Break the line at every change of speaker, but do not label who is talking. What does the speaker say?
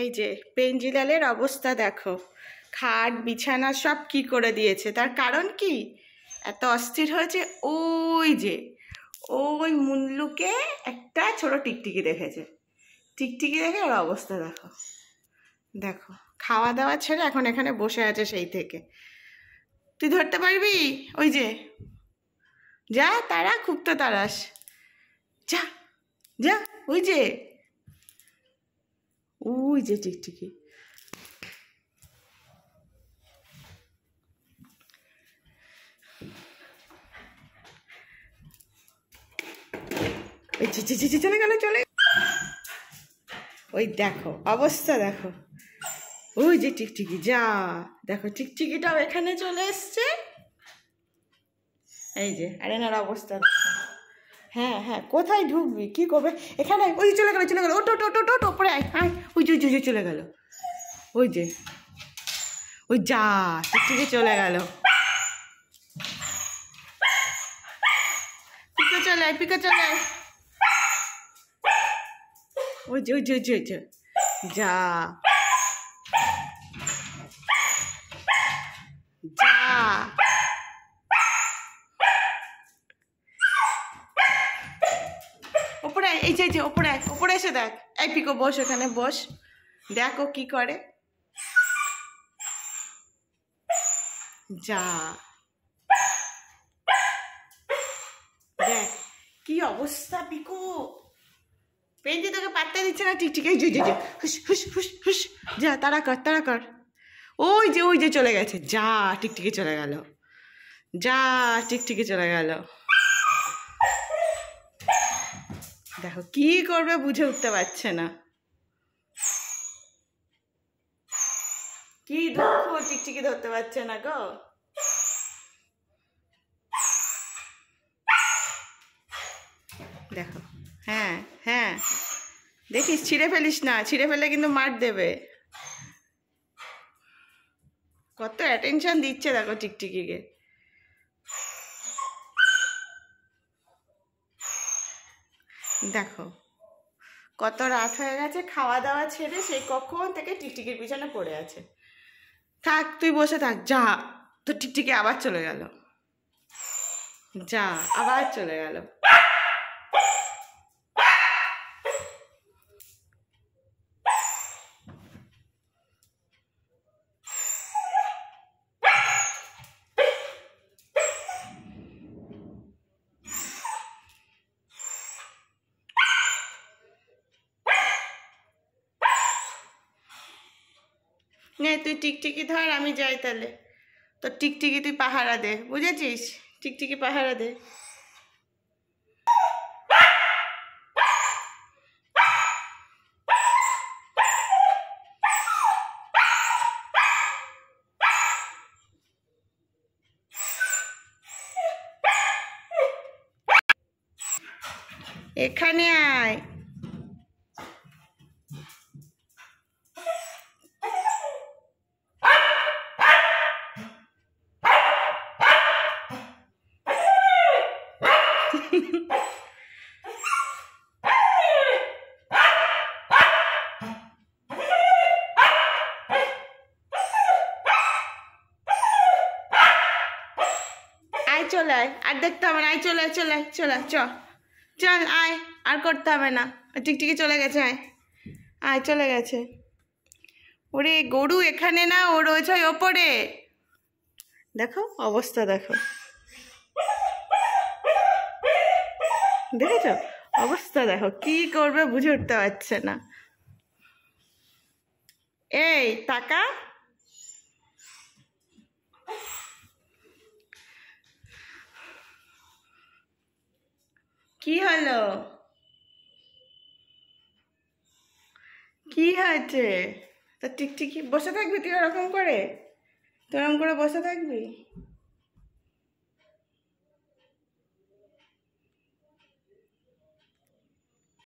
এই যে পেঞ্জিলালের অবস্থা দেখো খাট বিছানা সব কি করে দিয়েছে তার কারণ কি এত অস্থির হয়েছে ওই যে ওই মুল্লুকে একটা ছোট টিকটিকি দেখেছে টিকটিকি দেখে ওর অবস্থা দেখো দেখো খাওয়া দাওয়া ছেড়ে এখন এখানে বসে আছে সেই থেকে তুই ধরতে পারবি ওই যে যা তারা খুব তো তারাস যা যা ওই যে ওই যে টিকটিকি ওই চলে গেল চলে ওই দেখো অবস্থা দেখো ওই যে টিকটিকি যা দেখো টিকটিকিটাও এখানে চলে এসছে এই যে আর অবস্থা হ্যাঁ হ্যাঁ কোথায় ঢুকবি কী করবে এখানে ওই চলে গেলো চলে গেলো ওটো টোটো টোটো টো ওপরে আয় আয় ওই যে ওই যে চলে গেলো ওই যে ওই যা টিকটিকে চলে গেল পিকে চলে আয় পিকে চলে আয় ওই যে ওই যে ওই যে যা এই যে ওপরে ওপরে এসে দেখ এই পিকো বস ওখানে বস দেখ ও কি করে যা দেখ কি অবস্থা পিকো পেঞ্জি তোকে পাত্তা দিচ্ছে না ঠিক ঠিক এই যে হুস হুস হুস হুস যা তারা কর তারা কর ওই যে ওই যে চলে গেছে যা ঠিক ঠিকই চলে গেল যা ঠিক ঠিকই চলে গেল দেখো কি করবে বুঝে উঠতে পারছে না কি দুঃখ চিকচিকি ধরতে পারছে না গো দেখো হ্যাঁ হ্যাঁ দেখিস ছিঁড়ে ফেলিস না ছিঁড়ে ফেলে কিন্তু মার দেবে কত অ্যাটেনশন দিচ্ছে দেখো টিকটিকিকে দেখো কত রাত হয়ে গেছে খাওয়া দাওয়া ছেড়ে সেই কখন থেকে টিকটিকির পিছনে পড়ে আছে থাক তুই বসে থাক যা তো টিকটিকি আবার চলে গেল যা আবার চলে গেল নে তুই টিকটিকি ধর আমি যাই তাহলে তো টিকটিকি তুই পাহারা দে বুঝেছিস টিকটিকি পাহারা দে এখানে আয় আয় চলে আয় আর দেখতে হবে না আয় চলে আয় চলে আয় চলে চ চল আয় আর করতে হবে না টিকটিকি চলে গেছে আয় আয় চলে গেছে ওরে গরু এখানে না ও রয়েছে ওপরে দেখো অবস্থা দেখো দেখেছ অবস্থা দেখো কি করবে বুঝে উঠতে পারছে না এই টাকা কি হলো কি হয়েছে তা টিকটিকি বসে থাকবি তুই ওরকম করে তোরম করে বসে থাকবি